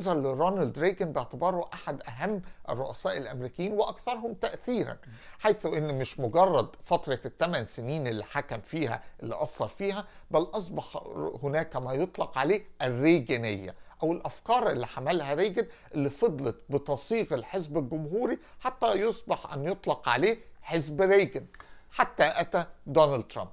ينظر لرونالد ريجن باعتباره أحد أهم الرؤساء الأمريكيين وأكثرهم تأثيرا حيث أن مش مجرد فترة الثمان سنين اللي حكم فيها اللي أثر فيها بل أصبح هناك ما يطلق عليه الريجنية او الافكار اللي حملها ريجن اللي فضلت بتصيغ الحزب الجمهوري حتى يصبح ان يطلق عليه حزب ريجن حتى اتى دونالد ترامب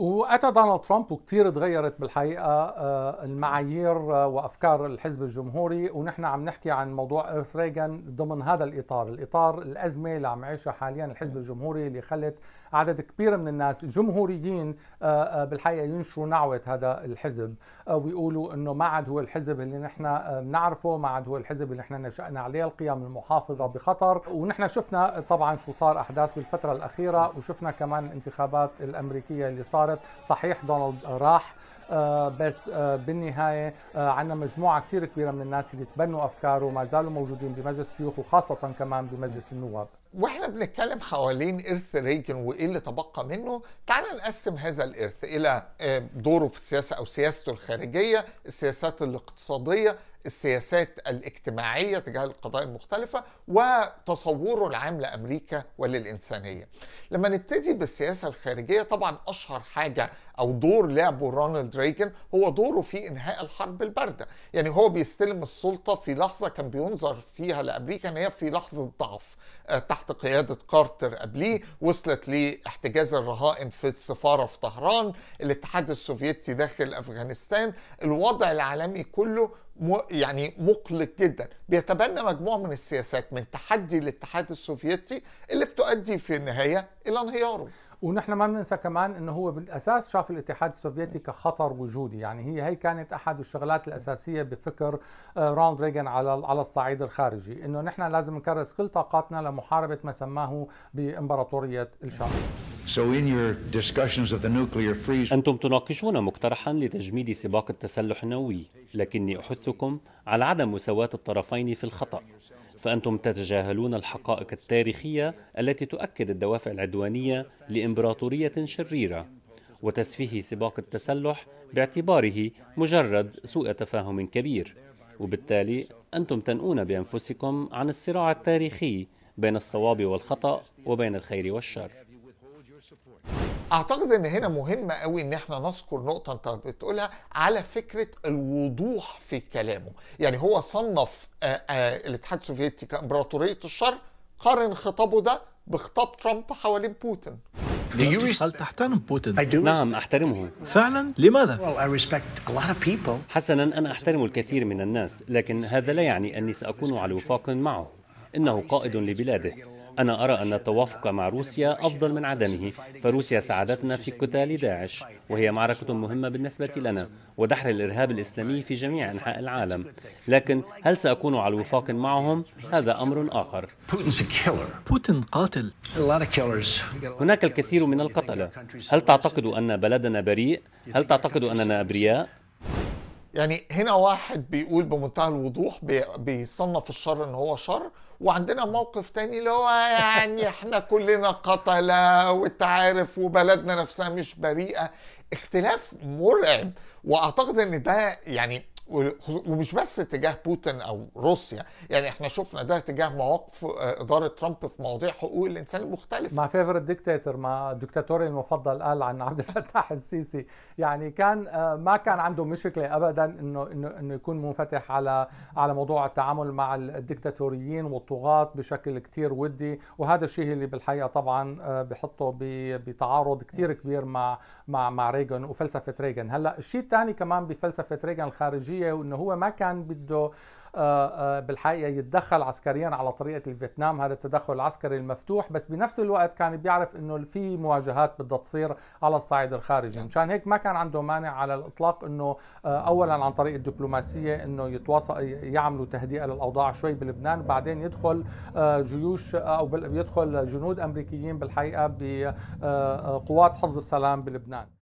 واتى دونالد ترامب وكثير تغيرت بالحقيقه آه، المعايير آه، وافكار الحزب الجمهوري ونحن عم نحكي عن موضوع ايرث ريغان ضمن هذا الاطار، الاطار الازمه اللي عم يعيشها حاليا الحزب الجمهوري اللي خلت عدد كبير من الناس جمهوريين آه، بالحقيقه ينشروا نعوه هذا الحزب ويقولوا انه ما عاد هو الحزب اللي نحن بنعرفه، ما عاد هو الحزب اللي نحن نشأنا عليه، القيم المحافظه بخطر، ونحن شفنا طبعا شو صار احداث بالفتره الاخيره وشفنا كمان الانتخابات الامريكيه اللي صارت صارت صحيح دونالد راح آه، بس آه، بالنهايه آه، عندنا مجموعه كثير كبيره من الناس اللي تبنوا افكاره وما زالوا موجودين بمجلس الشيوخ وخاصه كمان بمجلس النواب واحنا بنتكلم حوالين ارث ريجن وايه اللي تبقى منه تعال نقسم هذا الارث الى دوره في السياسه او سياسته الخارجيه السياسات الاقتصاديه السياسات الاجتماعيه تجاه القضايا المختلفه وتصوره العام لامريكا وللانسانيه لما نبتدي بالسياسه الخارجيه طبعا اشهر حاجه او دور لعبه رونالد ريجن هو دوره في انهاء الحرب البارده يعني هو بيستلم السلطه في لحظه كان بينظر فيها لامريكا ان هي في لحظه ضعف آه، تحت قياده كارتر قبليه وصلت لاحتجاز الرهائن في السفاره في طهران الاتحاد السوفيتي داخل افغانستان الوضع العالمي كله يعني مقلق جدا بيتبنى مجموعة من السياسات من تحدي الاتحاد السوفيتي اللي بتؤدي في النهاية إلى انهياره ونحن ما بننسى كمان انه هو بالاساس شاف الاتحاد السوفيتي كخطر وجودي يعني هي هي كانت احد الشغلات الاساسيه بفكر آه، رونالد ريغان على على الصعيد الخارجي انه نحن لازم نكرس كل طاقاتنا لمحاربه ما سماه بامبراطوريه الشام أنتم تناقشون مقترحا لتجميد سباق التسلح النووي لكني أحثكم على عدم مساواة الطرفين في الخطأ فأنتم تتجاهلون الحقائق التاريخية التي تؤكد الدوافع العدوانية لإمبراطورية شريرة وتسفيه سباق التسلح باعتباره مجرد سوء تفاهم كبير وبالتالي أنتم تنؤون بأنفسكم عن الصراع التاريخي بين الصواب والخطأ وبين الخير والشر اعتقد ان هنا مهم قوي ان احنا نذكر نقطه انت بتقولها على فكره الوضوح في كلامه يعني هو صنف آآ آه، آآ آه، الاتحاد السوفيتي كامبراطوريه الشر قارن خطابه ده بخطاب ترامب حوالين بوتين هل تحترم بوتين؟ نعم أحترمه فعلا؟ لماذا؟ حسنا أنا أحترم الكثير من الناس لكن هذا لا يعني أني سأكون على وفاق معه إنه قائد لبلاده أنا أرى أن التوافق مع روسيا أفضل من عدمه فروسيا ساعدتنا في قتال داعش وهي معركة مهمة بالنسبة لنا ودحر الإرهاب الإسلامي في جميع أنحاء العالم لكن هل سأكون على وفاق معهم هذا أمر آخر بوتين قاتل هناك الكثير من القتلة هل تعتقد أن بلدنا بريء؟ هل تعتقد أننا أبرياء؟ يعني هنا واحد بيقول بمنتهى الوضوح بيصنف الشر ان هو شر وعندنا موقف تاني اللي هو يعني احنا كلنا قتلة وانت عارف وبلدنا نفسها مش بريئة اختلاف مرعب واعتقد ان ده يعني ومش بس تجاه بوتين او روسيا يعني احنا شفنا ده تجاه مواقف آه، اداره ترامب في مواضيع حقوق الانسان المختلفه مع فيفرت ديكتاتور مع دكتاتوري المفضل قال عن عبد الفتاح السيسي يعني كان آه، ما كان عنده مشكله ابدا انه انه انه يكون منفتح على على موضوع التعامل مع الدكتاتوريين والطغاة بشكل كثير ودي وهذا الشيء اللي بالحقيقه طبعا آه، بحطه بتعارض كثير كبير مع مع مع ريغن وفلسفه ريغن هلا الشيء الثاني كمان بفلسفه ريغن الخارجيه الروسيه وانه هو ما كان بده آه، آه، بالحقيقه يتدخل عسكريا على طريقه الفيتنام هذا التدخل العسكري المفتوح بس بنفس الوقت كان بيعرف انه في مواجهات بدها تصير على الصعيد الخارجي مشان هيك ما كان عنده مانع على الاطلاق انه آه، اولا عن طريق الدبلوماسيه انه يتواصل يعملوا تهدئه للاوضاع شوي بلبنان بعدين يدخل جيوش او يدخل جنود امريكيين بالحقيقه بقوات حفظ السلام بلبنان